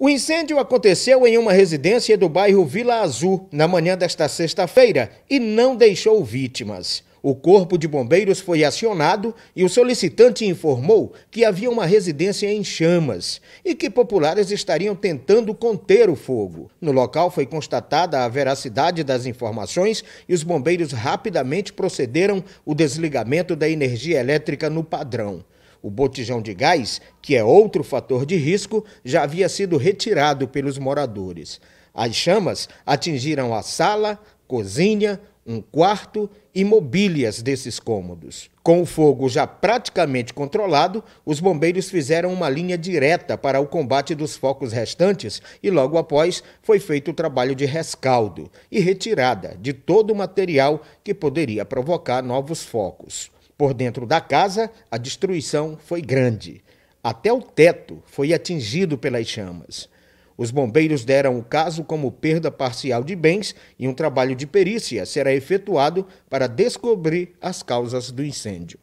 O incêndio aconteceu em uma residência do bairro Vila Azul na manhã desta sexta-feira e não deixou vítimas. O corpo de bombeiros foi acionado e o solicitante informou que havia uma residência em chamas e que populares estariam tentando conter o fogo. No local foi constatada a veracidade das informações e os bombeiros rapidamente procederam o desligamento da energia elétrica no padrão. O botijão de gás, que é outro fator de risco, já havia sido retirado pelos moradores. As chamas atingiram a sala, cozinha, um quarto e mobílias desses cômodos. Com o fogo já praticamente controlado, os bombeiros fizeram uma linha direta para o combate dos focos restantes e logo após foi feito o trabalho de rescaldo e retirada de todo o material que poderia provocar novos focos. Por dentro da casa, a destruição foi grande. Até o teto foi atingido pelas chamas. Os bombeiros deram o caso como perda parcial de bens e um trabalho de perícia será efetuado para descobrir as causas do incêndio.